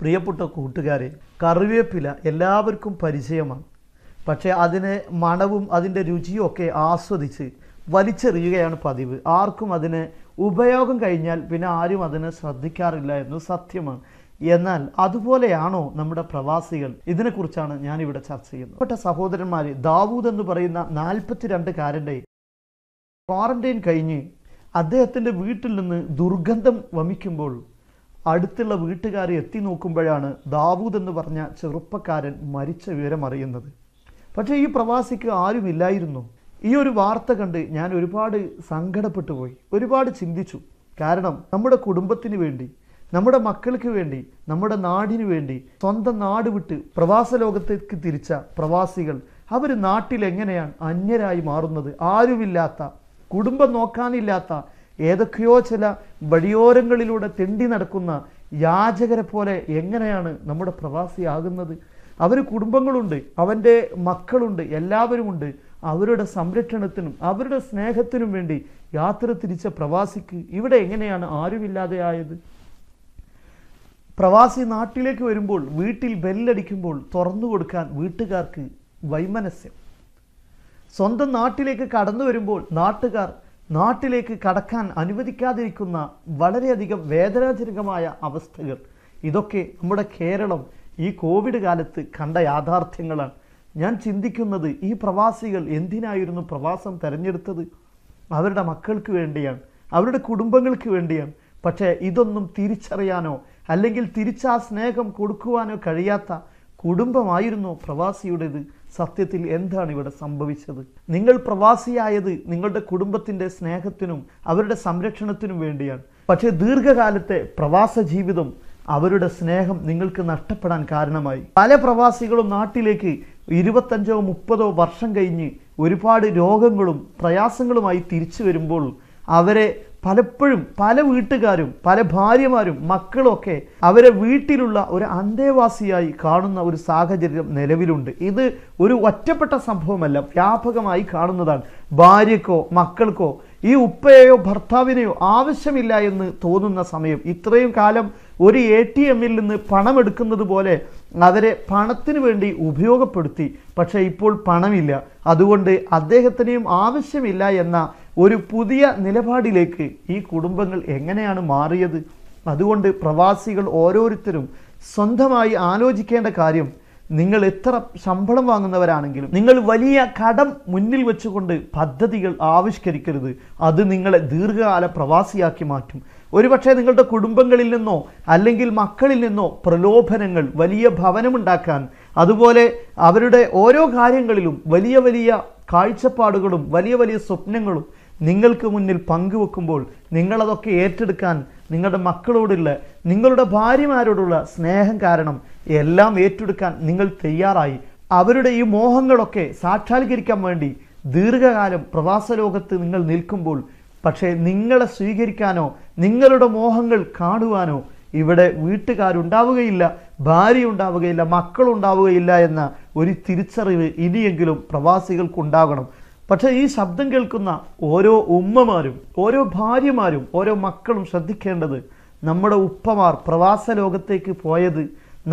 പ്രിയപ്പെട്ട കൂട്ടുകാരെ കറിവേപ്പില എല്ലാവർക്കും പരിചയമാണ് പക്ഷേ അതിന് മണവും അതിൻ്റെ രുചിയും ഒക്കെ ആസ്വദിച്ച് വലിച്ചെറിയുകയാണ് പതിവ് ആർക്കും അതിന് ഉപയോഗം കഴിഞ്ഞാൽ പിന്നെ ആരും അതിനെ ശ്രദ്ധിക്കാറില്ല എന്ന് സത്യമാണ് എന്നാൽ അതുപോലെയാണോ നമ്മുടെ പ്രവാസികൾ ഇതിനെക്കുറിച്ചാണ് ഞാനിവിടെ ചർച്ച ചെയ്യുന്നത് പെട്ട സഹോദരന്മാർ ദാവൂദ് എന്ന് പറയുന്ന കാരൻ്റെ ക്വാറന്റൈൻ കഴിഞ്ഞ് അദ്ദേഹത്തിൻ്റെ വീട്ടിൽ നിന്ന് ദുർഗന്ധം വമിക്കുമ്പോൾ അടുത്തുള്ള വീട്ടുകാരെ എത്തി നോക്കുമ്പോഴാണ് ദാവൂദ് എന്ന് പറഞ്ഞ ചെറുപ്പക്കാരൻ മരിച്ച വിവരം അറിയുന്നത് പക്ഷേ ഈ പ്രവാസിക്ക് ആരുമില്ലായിരുന്നു ഈ ഒരു വാർത്ത കണ്ട് ഞാൻ ഒരുപാട് സങ്കടപ്പെട്ടു പോയി ഒരുപാട് ചിന്തിച്ചു കാരണം നമ്മുടെ കുടുംബത്തിന് വേണ്ടി നമ്മുടെ മക്കൾക്ക് വേണ്ടി നമ്മുടെ നാടിനു വേണ്ടി സ്വന്തം നാട് വിട്ട് പ്രവാസ ലോകത്തേക്ക് തിരിച്ച പ്രവാസികൾ അവർ നാട്ടിൽ എങ്ങനെയാണ് അന്യരായി മാറുന്നത് ആരുമില്ലാത്ത കുടുംബം നോക്കാനില്ലാത്ത ഏതൊക്കെയോ ചില വഴിയോരങ്ങളിലൂടെ തെണ്ടി നടക്കുന്ന യാചകരെ പോലെ എങ്ങനെയാണ് നമ്മുടെ പ്രവാസിയാകുന്നത് അവർ കുടുംബങ്ങളുണ്ട് അവൻ്റെ മക്കളുണ്ട് എല്ലാവരുമുണ്ട് അവരുടെ സംരക്ഷണത്തിനും അവരുടെ സ്നേഹത്തിനും വേണ്ടി യാത്ര തിരിച്ച പ്രവാസിക്ക് ഇവിടെ എങ്ങനെയാണ് ആരുമില്ലാതെ ആയത് പ്രവാസി നാട്ടിലേക്ക് വരുമ്പോൾ വീട്ടിൽ ബെല്ലടിക്കുമ്പോൾ തുറന്നു കൊടുക്കാൻ വീട്ടുകാർക്ക് വൈമനസ്യം സ്വന്തം നാട്ടിലേക്ക് കടന്നു വരുമ്പോൾ നാട്ടുകാർ നാട്ടിലേക്ക് കടക്കാൻ അനുവദിക്കാതിരിക്കുന്ന വളരെയധികം വേദനാജനകമായ അവസ്ഥകൾ ഇതൊക്കെ നമ്മുടെ കേരളം ഈ കോവിഡ് കാലത്ത് കണ്ട യാഥാർത്ഥ്യങ്ങളാണ് ഞാൻ ചിന്തിക്കുന്നത് ഈ പ്രവാസികൾ എന്തിനായിരുന്നു പ്രവാസം തിരഞ്ഞെടുത്തത് അവരുടെ മക്കൾക്ക് വേണ്ടിയാണ് അവരുടെ കുടുംബങ്ങൾക്ക് വേണ്ടിയാണ് പക്ഷേ ഇതൊന്നും തിരിച്ചറിയാനോ അല്ലെങ്കിൽ തിരിച്ചാ സ്നേഹം കൊടുക്കുവാനോ കഴിയാത്ത കുടുംബമായിരുന്നു പ്രവാസിയുടേത് സത്യത്തിൽ എന്താണ് ഇവിടെ സംഭവിച്ചത് നിങ്ങൾ പ്രവാസിയായത് നിങ്ങളുടെ കുടുംബത്തിൻ്റെ സ്നേഹത്തിനും അവരുടെ സംരക്ഷണത്തിനും വേണ്ടിയാണ് പക്ഷേ ദീർഘകാലത്തെ പ്രവാസ ജീവിതം അവരുടെ സ്നേഹം നിങ്ങൾക്ക് നഷ്ടപ്പെടാൻ കാരണമായി പല പ്രവാസികളും നാട്ടിലേക്ക് ഇരുപത്തഞ്ചോ മുപ്പതോ വർഷം കഴിഞ്ഞ് ഒരുപാട് രോഗങ്ങളും പ്രയാസങ്ങളുമായി തിരിച്ചു വരുമ്പോൾ അവരെ പലപ്പോഴും പല വീട്ടുകാരും പല ഭാര്യമാരും മക്കളൊക്കെ അവരെ വീട്ടിലുള്ള ഒരു അന്തേവാസിയായി കാണുന്ന ഒരു സാഹചര്യം നിലവിലുണ്ട് ഇത് ഒരു ഒറ്റപ്പെട്ട സംഭവമല്ല വ്യാപകമായി കാണുന്നതാണ് ഭാര്യക്കോ മക്കൾക്കോ ഈ ഉപ്പയെയോ ഭർത്താവിനെയോ ആവശ്യമില്ല എന്ന് തോന്നുന്ന സമയം ഇത്രയും കാലം ഒരു എ ടി എമ്മിൽ നിന്ന് പണമെടുക്കുന്നത് പോലെ അവരെ പണത്തിന് വേണ്ടി ഉപയോഗപ്പെടുത്തി പക്ഷേ ഇപ്പോൾ പണമില്ല അതുകൊണ്ട് അദ്ദേഹത്തിനെയും ആവശ്യമില്ല എന്ന ഒരു പുതിയ നിലപാടിലേക്ക് ഈ കുടുംബങ്ങൾ എങ്ങനെയാണ് മാറിയത് അതുകൊണ്ട് പ്രവാസികൾ ഓരോരുത്തരും സ്വന്തമായി ആലോചിക്കേണ്ട കാര്യം നിങ്ങൾ എത്ര ശമ്പളം വാങ്ങുന്നവരാണെങ്കിലും നിങ്ങൾ വലിയ കടം മുന്നിൽ വെച്ചുകൊണ്ട് പദ്ധതികൾ ആവിഷ്കരിക്കരുത് അത് നിങ്ങളെ ദീർഘകാല പ്രവാസിയാക്കി മാറ്റും ഒരുപക്ഷെ നിങ്ങളുടെ കുടുംബങ്ങളിൽ നിന്നോ അല്ലെങ്കിൽ മക്കളിൽ നിന്നോ പ്രലോഭനങ്ങൾ വലിയ ഭവനമുണ്ടാക്കാൻ അതുപോലെ അവരുടെ ഓരോ കാര്യങ്ങളിലും വലിയ വലിയ കാഴ്ചപ്പാടുകളും വലിയ വലിയ സ്വപ്നങ്ങളും നിങ്ങൾക്ക് മുന്നിൽ പങ്കുവെക്കുമ്പോൾ നിങ്ങളതൊക്കെ ഏറ്റെടുക്കാൻ നിങ്ങളുടെ മക്കളോടുള്ള നിങ്ങളുടെ ഭാര്യമാരോടുള്ള സ്നേഹം കാരണം എല്ലാം ഏറ്റെടുക്കാൻ നിങ്ങൾ തയ്യാറായി അവരുടെ ഈ മോഹങ്ങളൊക്കെ സാക്ഷാത്കരിക്കാൻ വേണ്ടി ദീർഘകാലം പ്രവാസ ലോകത്ത് നിങ്ങൾ നിൽക്കുമ്പോൾ പക്ഷേ നിങ്ങളെ സ്വീകരിക്കാനോ നിങ്ങളുടെ മോഹങ്ങൾ കാണുവാനോ ഇവിടെ വീട്ടുകാരുണ്ടാവുകയില്ല ഭാര്യ ഉണ്ടാവുകയില്ല മക്കളുണ്ടാവുകയില്ല എന്ന ഒരു തിരിച്ചറിവ് ഇനിയെങ്കിലും പ്രവാസികൾക്കുണ്ടാകണം പക്ഷേ ഈ ശബ്ദം കേൾക്കുന്ന ഓരോ ഉമ്മമാരും ഓരോ ഭാര്യമാരും ഓരോ മക്കളും ശ്രദ്ധിക്കേണ്ടത് നമ്മുടെ ഉപ്പമാർ പ്രവാസ ലോകത്തേക്ക് പോയത്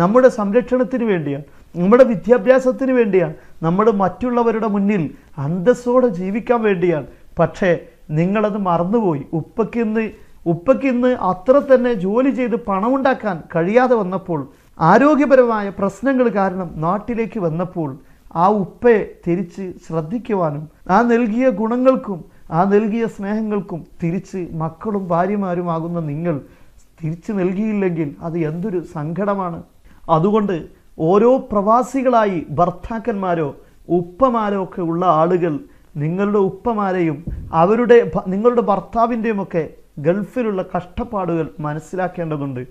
നമ്മുടെ സംരക്ഷണത്തിന് വേണ്ടിയാണ് നമ്മുടെ വിദ്യാഭ്യാസത്തിന് വേണ്ടിയാണ് നമ്മൾ മറ്റുള്ളവരുടെ മുന്നിൽ അന്തസ്സോടെ ജീവിക്കാൻ വേണ്ടിയാണ് പക്ഷേ നിങ്ങളത് മറന്നുപോയി ഉപ്പയ്ക്കിന്ന് ഉപ്പയ്ക്കിന്ന് അത്ര തന്നെ ജോലി ചെയ്ത് പണമുണ്ടാക്കാൻ കഴിയാതെ വന്നപ്പോൾ ആരോഗ്യപരമായ പ്രശ്നങ്ങൾ കാരണം നാട്ടിലേക്ക് വന്നപ്പോൾ ആ ഉപ്പയെ തിരിച്ച് ശ്രദ്ധിക്കുവാനും ആ നൽകിയ ഗുണങ്ങൾക്കും ആ നൽകിയ സ്നേഹങ്ങൾക്കും തിരിച്ച് മക്കളും ഭാര്യമാരുമാകുന്ന നിങ്ങൾ തിരിച്ചു നൽകിയില്ലെങ്കിൽ അത് എന്തൊരു സങ്കടമാണ് അതുകൊണ്ട് ഓരോ പ്രവാസികളായി ഭർത്താക്കന്മാരോ ഉപ്പമാരോ ഒക്കെ ഉള്ള ആളുകൾ നിങ്ങളുടെ ഉപ്പമാരെയും അവരുടെ നിങ്ങളുടെ ഭർത്താവിൻ്റെയും ഒക്കെ ഗൾഫിലുള്ള കഷ്ടപ്പാടുകൾ മനസ്സിലാക്കേണ്ടതുണ്ട്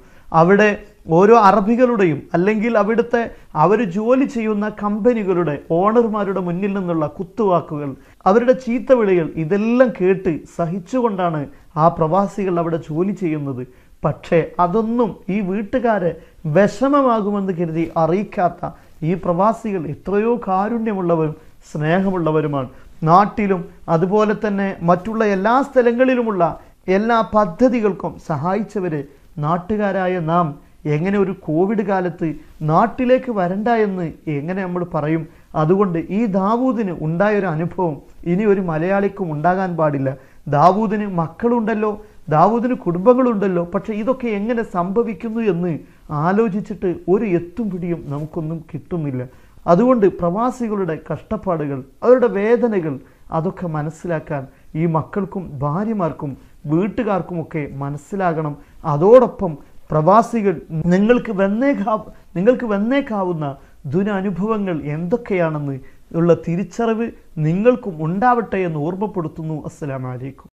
അവിടെ ഓരോ അറബികളുടെയും അല്ലെങ്കിൽ അവിടുത്തെ അവർ ജോലി ചെയ്യുന്ന കമ്പനികളുടെ ഓണർമാരുടെ മുന്നിൽ നിന്നുള്ള കുത്തുവാക്കുകൾ അവരുടെ ചീത്തവിളികൾ ഇതെല്ലാം കേട്ട് സഹിച്ചുകൊണ്ടാണ് ആ പ്രവാസികൾ അവിടെ ജോലി ചെയ്യുന്നത് പക്ഷേ അതൊന്നും ഈ വീട്ടുകാരെ വിഷമമാകുമെന്ന് കരുതി അറിയിക്കാത്ത ഈ പ്രവാസികൾ എത്രയോ കാരുണ്യമുള്ളവരും സ്നേഹമുള്ളവരുമാണ് നാട്ടിലും അതുപോലെ തന്നെ മറ്റുള്ള എല്ലാ സ്ഥലങ്ങളിലുമുള്ള എല്ലാ പദ്ധതികൾക്കും സഹായിച്ചവരെ നാട്ടുകാരായ നാം എങ്ങനെ ഒരു കോവിഡ് കാലത്ത് നാട്ടിലേക്ക് വരണ്ട എന്ന് എങ്ങനെ നമ്മൾ പറയും അതുകൊണ്ട് ഈ ദാവൂദിന് ഉണ്ടായൊരു അനുഭവം ഇനി ഒരു മലയാളിക്കും ഉണ്ടാകാൻ പാടില്ല ദാവൂദിന് മക്കളുണ്ടല്ലോ ദാവൂദിന് കുടുംബങ്ങളുണ്ടല്ലോ പക്ഷേ ഇതൊക്കെ എങ്ങനെ സംഭവിക്കുന്നു എന്ന് ആലോചിച്ചിട്ട് ഒരു എത്തും പിടിയും നമുക്കൊന്നും കിട്ടുന്നില്ല അതുകൊണ്ട് പ്രവാസികളുടെ കഷ്ടപ്പാടുകൾ അവരുടെ വേദനകൾ അതൊക്കെ മനസ്സിലാക്കാൻ ഈ മക്കൾക്കും ഭാര്യമാർക്കും വീട്ടുകാർക്കുമൊക്കെ മനസ്സിലാകണം അതോടൊപ്പം പ്രവാസികൾ നിങ്ങൾക്ക് വന്നേക്കാ നിങ്ങൾക്ക് വന്നേക്കാവുന്ന ദുരനുഭവങ്ങൾ എന്തൊക്കെയാണെന്ന് ഉള്ള തിരിച്ചറിവ് നിങ്ങൾക്കും ഉണ്ടാവട്ടെ എന്ന് ഓർമ്മപ്പെടുത്തുന്നു അസ്സലാമലൈക്കും